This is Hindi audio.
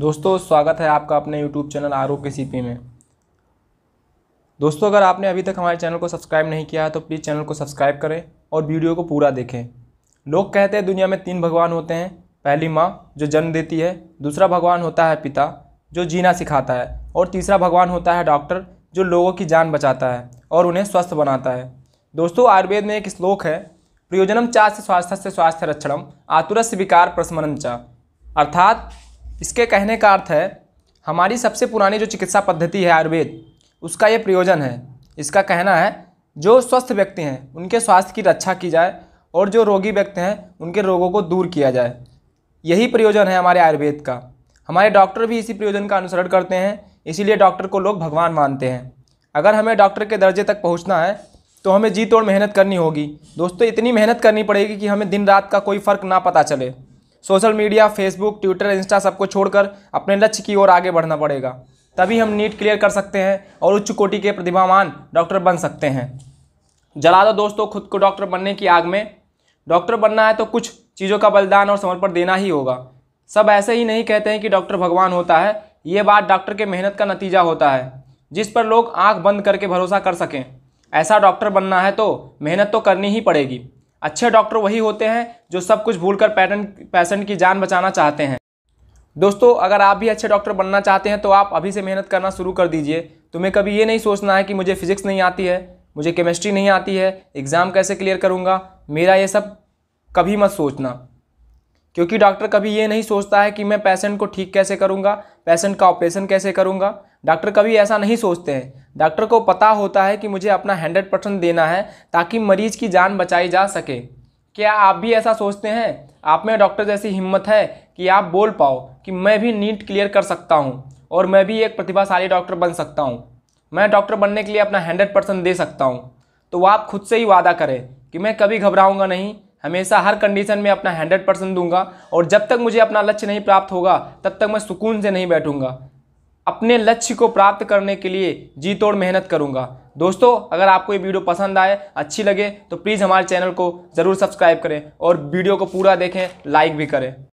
दोस्तों स्वागत है आपका अपने यूट्यूब चैनल आर ओ के सी में दोस्तों अगर आपने अभी तक हमारे चैनल को सब्सक्राइब नहीं किया है तो प्लीज़ चैनल को सब्सक्राइब करें और वीडियो को पूरा देखें लोग कहते हैं दुनिया में तीन भगवान होते हैं पहली माँ जो जन्म देती है दूसरा भगवान होता है पिता जो जीना सिखाता है और तीसरा भगवान होता है डॉक्टर जो लोगों की जान बचाता है और उन्हें स्वस्थ बनाता है दोस्तों आयुर्वेद में एक श्लोक है प्रयोजनम चा से स्वास्थ्य से स्वास्थ्य रक्षणम आतुरस्य विकार प्रसमनम चा अर्थात इसके कहने का अर्थ है हमारी सबसे पुरानी जो चिकित्सा पद्धति है आयुर्वेद उसका ये प्रयोजन है इसका कहना है जो स्वस्थ व्यक्ति हैं उनके स्वास्थ्य की रक्षा की जाए और जो रोगी व्यक्ति हैं उनके रोगों को दूर किया जाए यही प्रयोजन है हमारे आयुर्वेद का हमारे डॉक्टर भी इसी प्रयोजन का अनुसरण करते हैं इसीलिए डॉक्टर को लोग भगवान मानते हैं अगर हमें डॉक्टर के दर्जे तक पहुंचना है तो हमें जी तोड़ मेहनत करनी होगी दोस्तों इतनी मेहनत करनी पड़ेगी कि हमें दिन रात का कोई फ़र्क ना पता चले social media Facebook Twitter Insta सबको छोड़कर अपने लक्ष्य की ओर आगे बढ़ना पड़ेगा तभी हम नीट क्लियर कर सकते हैं और उच्च कोटि के प्रतिभावान डॉक्टर बन सकते हैं जला दो दोस्तों खुद को डॉक्टर बनने की आग में डॉक्टर बनना है तो कुछ चीज़ों का बलिदान और समर्पण देना ही होगा सब ऐसे ही नहीं कहते हैं कि डॉक्टर भगवान होता है ये बात डॉक्टर के मेहनत का नतीजा होता है जिस पर लोग आंख बंद करके भरोसा कर सकें ऐसा डॉक्टर बनना है तो मेहनत तो करनी ही पड़ेगी अच्छे डॉक्टर वही होते हैं जो सब कुछ भूलकर पेशेंट पेशेंट की जान बचाना चाहते हैं दोस्तों अगर आप भी अच्छे डॉक्टर बनना चाहते हैं तो आप अभी से मेहनत करना शुरू कर दीजिए तुम्हें कभी ये नहीं सोचना है कि मुझे फिजिक्स नहीं आती है मुझे केमिस्ट्री नहीं आती है एग्ज़ाम कैसे क्लियर करूँगा मेरा ये सब कभी मत सोचना क्योंकि डॉक्टर कभी ये नहीं सोचता है कि मैं पेशेंट को ठीक कैसे करूँगा पेशेंट का ऑपरेशन कैसे करूँगा डॉक्टर कभी ऐसा नहीं सोचते हैं डॉक्टर को पता होता है कि मुझे अपना हंड्रेड परसेंट देना है ताकि मरीज की जान बचाई जा सके क्या आप भी ऐसा सोचते हैं आप में डॉक्टर जैसी हिम्मत है कि आप बोल पाओ कि मैं भी नीट क्लियर कर सकता हूँ और मैं भी एक प्रतिभाशाली डॉक्टर बन सकता हूँ मैं डॉक्टर बनने के लिए अपना हंड्रेड परसेंट दे सकता हूँ तो आप खुद से ही वादा करें कि मैं कभी घबराऊँगा नहीं हमेशा हर कंडीशन में अपना हंड्रेड परसेंट दूंगा और जब तक मुझे अपना लक्ष्य नहीं प्राप्त होगा तब तक मैं सुकून से नहीं बैठूंगा अपने लक्ष्य को प्राप्त करने के लिए जी तोड़ मेहनत करूंगा दोस्तों अगर आपको ये वीडियो पसंद आए अच्छी लगे तो प्लीज़ हमारे चैनल को ज़रूर सब्सक्राइब करें और वीडियो को पूरा देखें लाइक भी करें